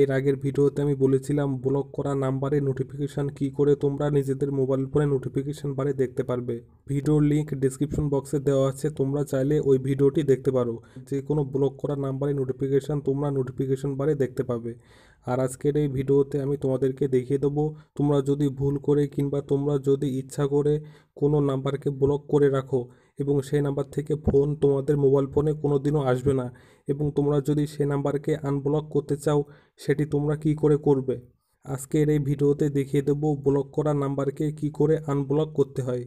এর আগের ভিডিওতে আমি বলেছিলাম ব্লক করা নাম্বারে নোটিফিকেশান কি করে তোমরা নিজেদের মোবাইল ফোনে নোটিফিকেশান বারে দেখতে পারবে ভিডিওর লিঙ্ক ডিসক্রিপশন বক্সে দেওয়া আছে তোমরা চাইলে ওই ভিডিওটি দেখতে পারো যে কোনো ব্লক করা নাম্বারে নোটিফিকেশান তোমরা নোটিফিকেশান বারে দেখতে পাবে আর আজকের এই ভিডিওতে আমি তোমাদেরকে দেখিয়ে দেবো তোমরা যদি ভুল করে কিংবা তোমরা যদি ইচ্ছা করে কোনো নাম্বারকে ব্লক করে রাখো এবং সেই নাম্বার থেকে ফোন তোমাদের মোবাইল ফোনে কোনো দিনও আসবে না এবং তোমরা যদি সেই নাম্বারকে আনব্লক করতে চাও সেটি তোমরা কি করে করবে আজকের এই ভিডিওতে দেখিয়ে দেব ব্লক করা নাম্বারকে কি করে আনব্লক করতে হয়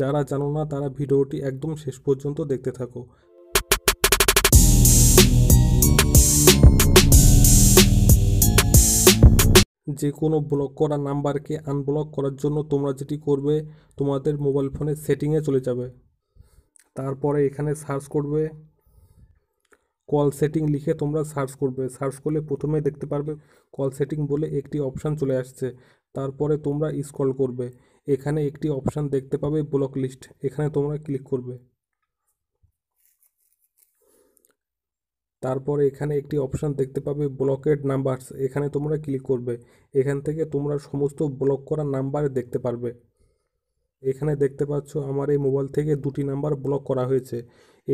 যারা জানো না তারা ভিডিওটি একদম শেষ পর্যন্ত দেখতে থাকো যে কোনো ব্লক করা নাম্বারকে আনব্লক করার জন্য তোমরা যেটি করবে তোমাদের মোবাইল ফোনে সেটিংয়ে চলে যাবে তারপরে এখানে সার্চ করবে কল সেটিং লিখে তোমরা সার্চ করবে সার্চ করলে প্রথমে দেখতে পারবে কল সেটিং বলে একটি অপশান চলে আসছে তারপরে তোমরা স্ক্রল করবে এখানে একটি অপশান দেখতে পাবে ব্লক লিস্ট এখানে তোমরা ক্লিক করবে তারপরে এখানে একটি অপশান দেখতে পাবে ব্লকেড নাম্বারস এখানে তোমরা ক্লিক করবে এখান থেকে তোমরা সমস্ত ব্লক করা নাম্বার দেখতে পারবে এখানে দেখতে পাচ্ছ আমার এই মোবাইল থেকে দুটি নাম্বার ব্লক করা হয়েছে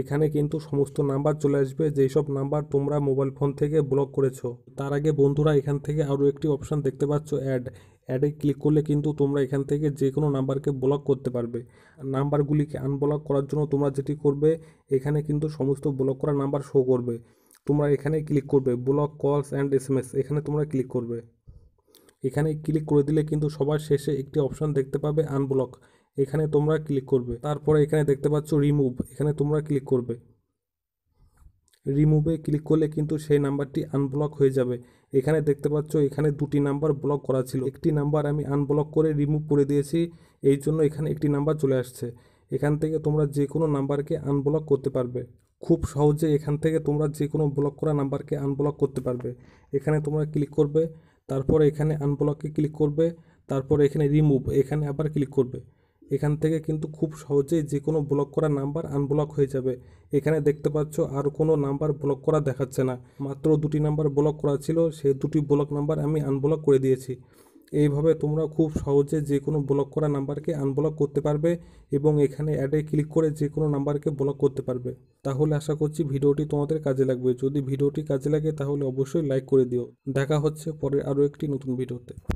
এখানে কিন্তু সমস্ত নাম্বার চলে আসবে যেই সব নাম্বার তোমরা মোবাইল ফোন থেকে ব্লক করেছো তার আগে বন্ধুরা এখান থেকে আরও একটি অপশান দেখতে পাচ্ছ অ্যাড অ্যাডে ক্লিক করলে কিন্তু তোমরা এখান থেকে যে কোনো নাম্বারকে ব্লক করতে পারবে নাম্বারগুলিকে আনব্লক করার জন্য তোমরা যেটি করবে এখানে কিন্তু সমস্ত ব্লক করা নাম্বার শো করবে তোমরা এখানে ক্লিক করবে ব্লক কলস অ্যান্ড এস এম এস এখানে তোমরা ক্লিক করবে এখানে ক্লিক করে দিলে কিন্তু সবার শেষে একটি অপশান দেখতে পাবে আনব্লক এখানে তোমরা ক্লিক করবে তারপরে এখানে দেখতে পাচ্ছ রিমুভ এখানে তোমরা ক্লিক করবে রিমুভে ক্লিক করলে কিন্তু সেই নাম্বারটি আনব্লক হয়ে যাবে এখানে দেখতে পাচ্ছ এখানে দুটি নাম্বার ব্লক করা ছিল একটি নাম্বার আমি আনব্লক করে রিমুভ করে দিয়েছি এই জন্য এখানে একটি নাম্বার চলে আসছে এখান থেকে তোমরা যে কোনো নাম্বারকে আনব্লক করতে পারবে খুব সহজে এখান থেকে তোমরা যে কোনো ব্লক করা নাম্বারকে আনব্লক করতে পারবে এখানে তোমরা ক্লিক করবে তারপর এখানে আনব্লকে ক্লিক করবে তারপর এখানে রিমুভ এখানে আবার ক্লিক করবে এখান থেকে কিন্তু খুব সহজেই যে কোনো ব্লক করা নাম্বার আনব্লক হয়ে যাবে এখানে দেখতে পাচ্ছ আর কোনো নাম্বার ব্লক করা দেখাচ্ছে না মাত্র দুটি নাম্বার ব্লক করা ছিল সেই দুটি ব্লক নাম্বার আমি আনব্লক করে দিয়েছি এইভাবে তোমরা খুব সহজে যে কোনো ব্লক করা নাম্বারকে আনব্লক করতে পারবে এবং এখানে অ্যাডে ক্লিক করে যে কোনো নাম্বারকে ব্লক করতে পারবে তাহলে আশা করছি ভিডিওটি তোমাদের কাজে লাগবে যদি ভিডিওটি কাজে লাগে তাহলে অবশ্যই লাইক করে দিও দেখা হচ্ছে পরে আরও একটি নতুন ভিডিওতে